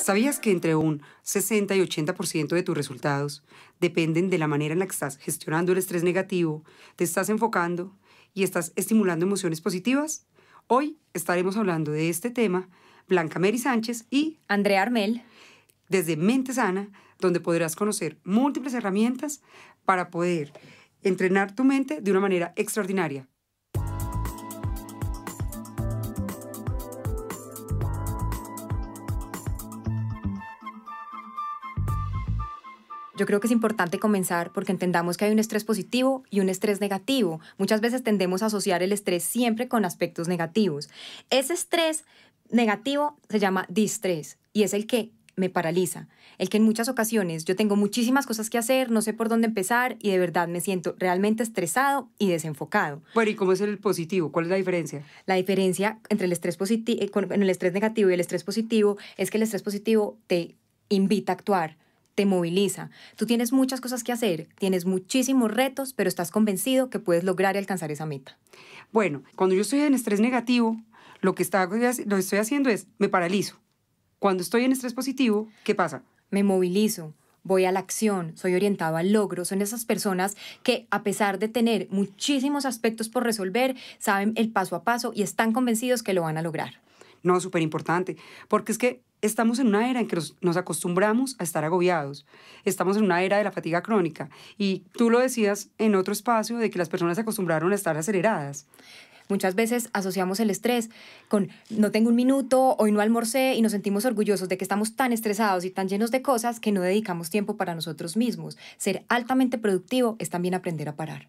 ¿Sabías que entre un 60 y 80% de tus resultados dependen de la manera en la que estás gestionando el estrés negativo, te estás enfocando y estás estimulando emociones positivas? Hoy estaremos hablando de este tema Blanca Mary Sánchez y Andrea Armel desde Mente Sana, donde podrás conocer múltiples herramientas para poder entrenar tu mente de una manera extraordinaria. Yo creo que es importante comenzar porque entendamos que hay un estrés positivo y un estrés negativo. Muchas veces tendemos a asociar el estrés siempre con aspectos negativos. Ese estrés negativo se llama distrés y es el que me paraliza, el que en muchas ocasiones yo tengo muchísimas cosas que hacer, no sé por dónde empezar y de verdad me siento realmente estresado y desenfocado. Bueno, ¿y cómo es el positivo? ¿Cuál es la diferencia? La diferencia entre el estrés, positivo, eh, el estrés negativo y el estrés positivo es que el estrés positivo te invita a actuar, te moviliza. Tú tienes muchas cosas que hacer, tienes muchísimos retos, pero estás convencido que puedes lograr y alcanzar esa meta. Bueno, cuando yo estoy en estrés negativo, lo que, lo que estoy haciendo es, me paralizo. Cuando estoy en estrés positivo, ¿qué pasa? Me movilizo, voy a la acción, soy orientado al logro. Son esas personas que, a pesar de tener muchísimos aspectos por resolver, saben el paso a paso y están convencidos que lo van a lograr. No, súper importante, porque es que estamos en una era en que nos, nos, acostumbramos a estar agobiados. Estamos en una era de la fatiga crónica. Y tú lo decías en otro espacio de que las personas se acostumbraron a estar aceleradas. Muchas veces asociamos el estrés con no tengo un minuto, hoy no almorcé y nos sentimos orgullosos de que estamos tan estresados y tan llenos de cosas que no dedicamos tiempo para nosotros mismos. Ser altamente productivo es también aprender a parar.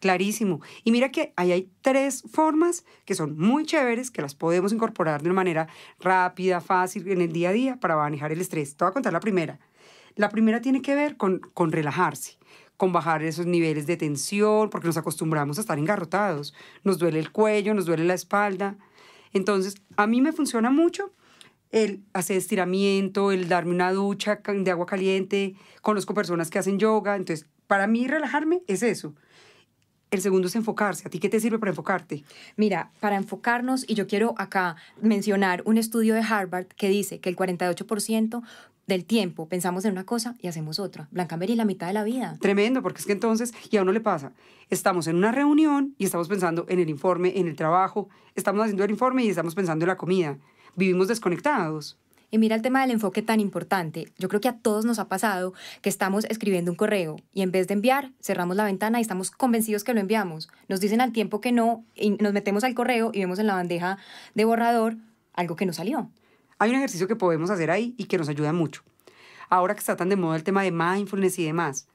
Clarísimo. Y mira que ahí hay tres formas que son muy chéveres, que las podemos incorporar de una manera rápida, fácil, en el día a día para manejar el estrés. Te voy a contar la primera. La primera tiene que ver con, con relajarse con bajar esos niveles de tensión, porque nos acostumbramos a estar engarrotados, nos duele el cuello, nos duele la espalda. Entonces, a mí me funciona mucho el hacer estiramiento, el darme una ducha de agua caliente, conozco personas que hacen yoga, entonces, para mí relajarme es eso. El segundo es enfocarse. ¿A ti qué te sirve para enfocarte? Mira, para enfocarnos, y yo quiero acá mencionar un estudio de Harvard que dice que el 48% del tiempo pensamos en una cosa y hacemos otra. Blanca Mary, la mitad de la vida. Tremendo, porque es que entonces, y a uno le pasa, estamos en una reunión y estamos pensando en el informe, en el trabajo, estamos haciendo el informe y estamos pensando en la comida. Vivimos desconectados. Y mira el tema del enfoque tan importante. Yo creo que a todos nos ha pasado que estamos escribiendo un correo y en vez de enviar, cerramos la ventana y estamos convencidos que lo enviamos. Nos dicen al tiempo que no y nos metemos al correo y vemos en la bandeja de borrador algo que no salió. Hay un ejercicio que podemos hacer ahí y que nos ayuda mucho. Ahora que está tan de moda el tema de mindfulness y demás.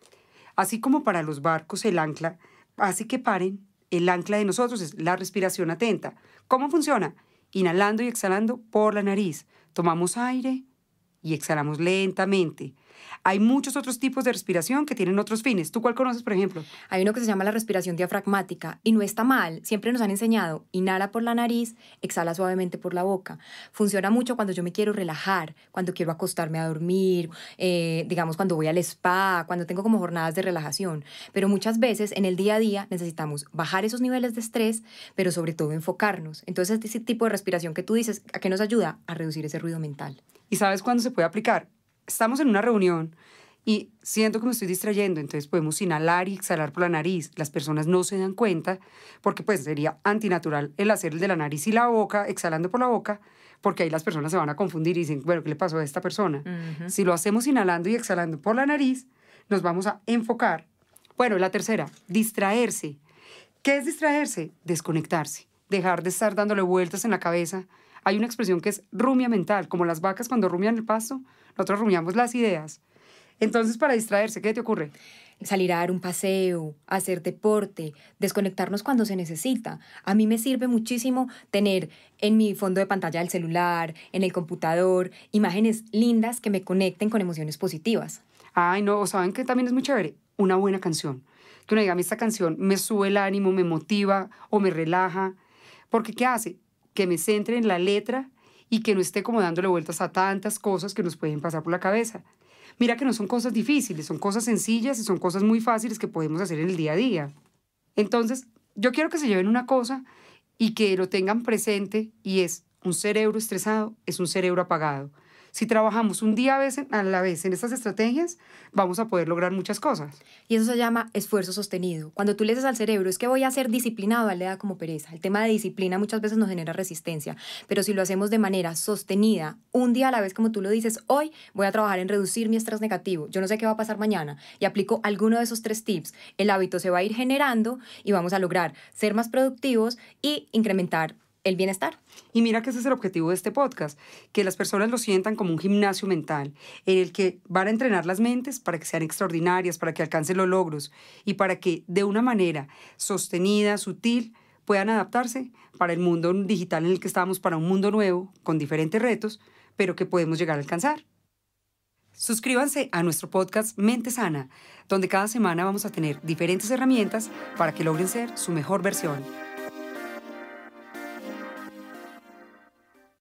Así como para los barcos el ancla, hace que paren, el ancla de nosotros es la respiración atenta. ¿Cómo funciona? Inhalando y exhalando por la nariz Tomamos aire y exhalamos lentamente hay muchos otros tipos de respiración que tienen otros fines. ¿Tú cuál conoces, por ejemplo? Hay uno que se llama la respiración diafragmática y no está mal. Siempre nos han enseñado, inhala por la nariz, exhala suavemente por la boca. Funciona mucho cuando yo me quiero relajar, cuando quiero acostarme a dormir, eh, digamos cuando voy al spa, cuando tengo como jornadas de relajación. Pero muchas veces en el día a día necesitamos bajar esos niveles de estrés, pero sobre todo enfocarnos. Entonces, ese tipo de respiración que tú dices, ¿a qué nos ayuda? A reducir ese ruido mental. ¿Y sabes cuándo se puede aplicar? estamos en una reunión y siento que me estoy distrayendo, entonces podemos inhalar y exhalar por la nariz. Las personas no se dan cuenta porque pues sería antinatural el hacer el de la nariz y la boca, exhalando por la boca, porque ahí las personas se van a confundir y dicen, bueno, ¿qué le pasó a esta persona? Si lo hacemos inhalando y exhalando por la nariz, nos vamos a enfocar. Bueno, la tercera, distraerse. ¿Qué es distraerse? Desconectarse, dejar de estar dándole vueltas en la cabeza hay una expresión que es rumia mental, como las vacas cuando rumian el pasto, nosotros rumiamos las ideas. Entonces, para distraerse, ¿qué te ocurre? Salir a dar un paseo, hacer deporte, desconectarnos cuando se necesita. A mí me sirve muchísimo tener en mi fondo de pantalla del celular, en el computador, imágenes lindas que me conecten con emociones positivas. Ay, no, ¿saben qué también es muy chévere? Una buena canción. Que uno diga, a mí esta canción me sube el ánimo, me motiva o me relaja. Porque ¿qué hace? que me centre en la letra y que no esté como dándole vueltas a tantas cosas que nos pueden pasar por la cabeza. Mira que no son cosas difíciles, son cosas sencillas y son cosas muy fáciles que podemos hacer en el día a día. Entonces, yo quiero que se lleven una cosa y que lo tengan presente y es un cerebro estresado, es un cerebro apagado. Si trabajamos un día a, a la vez en estas estrategias, vamos a poder lograr muchas cosas. Y eso se llama esfuerzo sostenido. Cuando tú le dices al cerebro, es que voy a ser disciplinado, le da como pereza. El tema de disciplina muchas veces nos genera resistencia, pero si lo hacemos de manera sostenida, un día a la vez, como tú lo dices, hoy voy a trabajar en reducir mi estrés negativo, yo no sé qué va a pasar mañana, y aplico alguno de esos tres tips, el hábito se va a ir generando y vamos a lograr ser más productivos y incrementar el bienestar. Y mira que ese es el objetivo de este podcast, que las personas lo sientan como un gimnasio mental, en el que van a entrenar las mentes para que sean extraordinarias, para que alcancen los logros y para que de una manera sostenida, sutil, puedan adaptarse para el mundo digital en el que estamos, para un mundo nuevo, con diferentes retos, pero que podemos llegar a alcanzar. Suscríbanse a nuestro podcast Mente Sana, donde cada semana vamos a tener diferentes herramientas para que logren ser su mejor versión.